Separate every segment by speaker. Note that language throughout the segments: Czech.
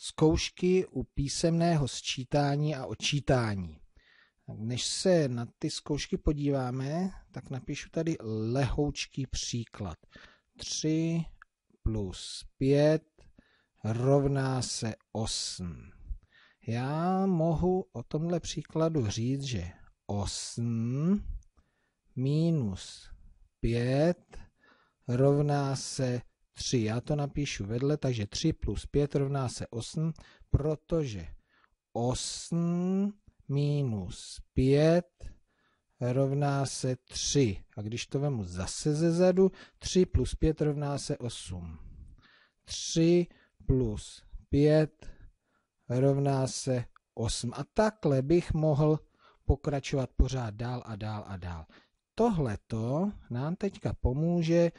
Speaker 1: Zkoušky u písemného sčítání a odčítání. Než se na ty zkoušky podíváme, tak napíšu tady lehoučký příklad. 3 plus 5 rovná se 8. Já mohu o tomhle příkladu říct, že 8 minus 5 rovná se 3. Já to napíšu vedle, takže 3 plus 5 rovná se 8, protože 8 minus 5 rovná se 3. A když to vemu zase ze zadu, 3 plus 5 rovná se 8. 3 plus 5 rovná se 8. A takhle bych mohl pokračovat pořád dál a dál a dál. Tohleto nám teďka pomůže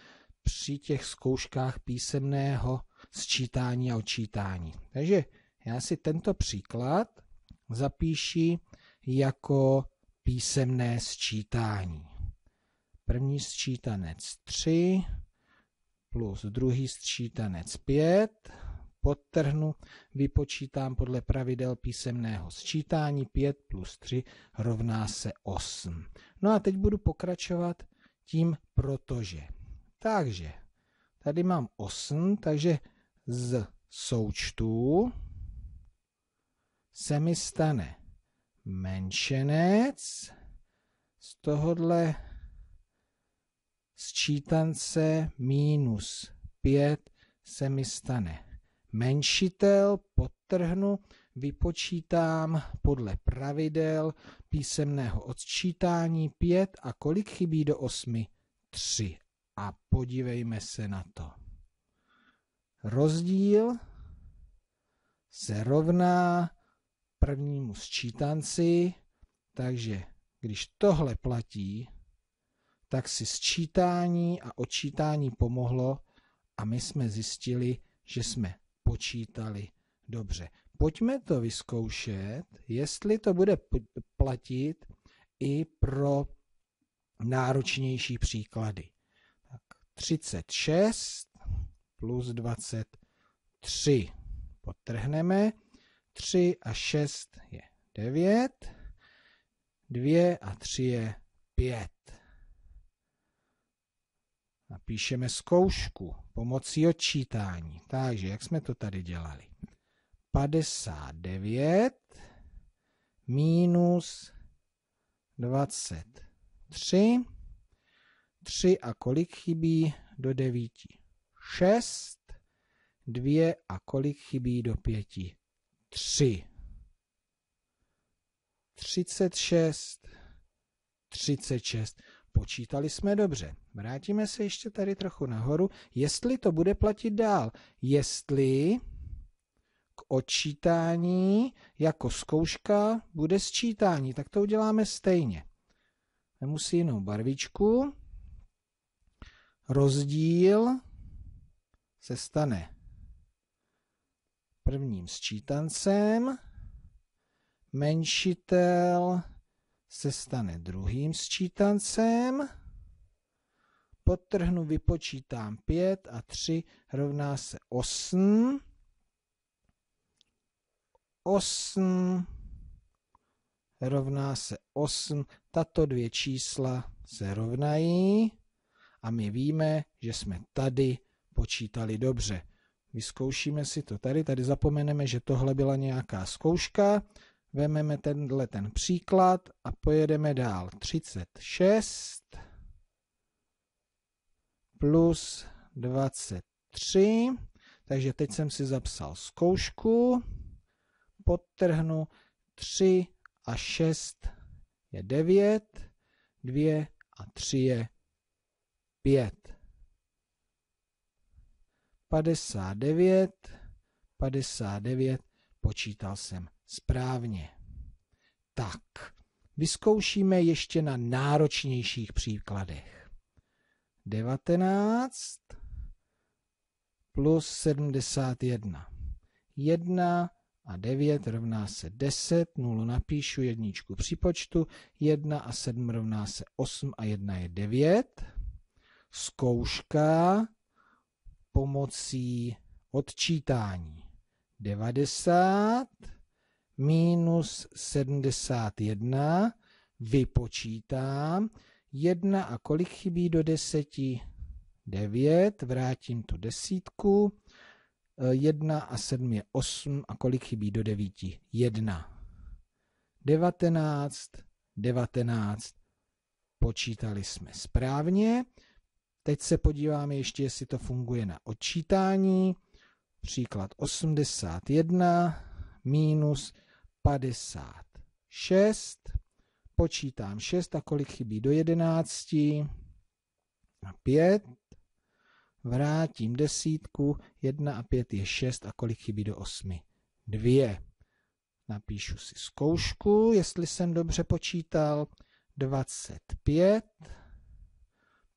Speaker 1: při těch zkouškách písemného sčítání a odčítání. Takže já si tento příklad zapíši jako písemné sčítání. První sčítanec 3 plus druhý sčítanec 5, podtrhnu, vypočítám podle pravidel písemného sčítání 5 plus 3 rovná se 8. No a teď budu pokračovat tím protože. Takže tady mám 8, takže z součtu se mi stane menšenec, z tohohle sčítance minus 5 se mi stane menšitel, podtrhnu, vypočítám podle pravidel písemného odčítání 5 a kolik chybí do 8? 3 a podívejme se na to. Rozdíl se rovná prvnímu sčítanci, takže když tohle platí, tak si sčítání a odčítání pomohlo a my jsme zjistili, že jsme počítali dobře. Pojďme to vyzkoušet, jestli to bude platit i pro náročnější příklady. 36 plus 23. Potrhneme. 3 a 6 je 9. 2 a 3 je 5. Napíšeme zkoušku pomocí odčítání. Takže jak jsme to tady dělali? 59 minus 23 3 a kolik chybí do 9? 6, 2 a kolik chybí do 5? 3. 36, 36. Počítali jsme dobře. Vrátíme se ještě tady trochu nahoru. Jestli to bude platit dál. Jestli k odčítání jako zkouška bude sčítání. Tak to uděláme stejně. Nemusí jinou barvičku rozdíl se stane prvním sčítancem, menšitel se stane druhým sčítancem, podtrhnu, vypočítám 5 a 3 rovná se 8, 8 rovná se 8, tato dvě čísla se rovnají, a my víme, že jsme tady počítali dobře. Vyzkoušíme si to tady, tady zapomeneme, že tohle byla nějaká zkouška, vememe tenhle ten příklad a pojedeme dál. 36 plus 23, takže teď jsem si zapsal zkoušku, podtrhnu 3 a 6 je 9, 2 a 3 je pět, padesát devět, padesát devět, počítal jsem správně. Tak, vyzkoušíme ještě na náročnějších příkladech. 19 plus 71. 1 a 9 rovná se 10, 0 napíšu, jedničku připočtu, 1 a 7 rovná se 8 a 1 je 9. Zkouška pomocí odčítání 90 minus 71 vypočítám 1 a kolik chybí do 10? 9, vrátím tu desítku, 1 a 7 je 8 a kolik chybí do 9? 1. 19, 19, počítali jsme správně. Teď se podíváme ještě, jestli to funguje na odčítání. Příklad 81 minus 56. Počítám 6 a kolik chybí do 11? 5. Vrátím desítku, 1 a 5 je 6 a kolik chybí do 8? 2. Napíšu si zkoušku, jestli jsem dobře počítal. 25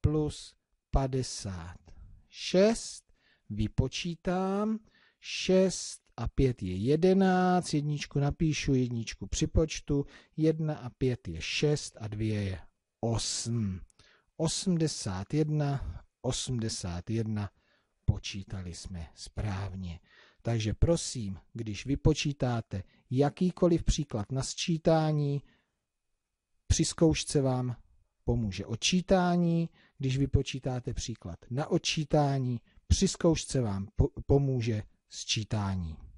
Speaker 1: plus 56. Vypočítám. 6 a 5 je 11, jedničku napíšu, jedničku připočtu, 1 a 5 je 6 a 2 je 8. 81, 81, počítali jsme správně. Takže prosím, když vypočítáte jakýkoliv příklad na sčítání, při zkoušce vám pomůže odčítání, když vypočítáte příklad na odčítání, při zkoušce vám pomůže sčítání.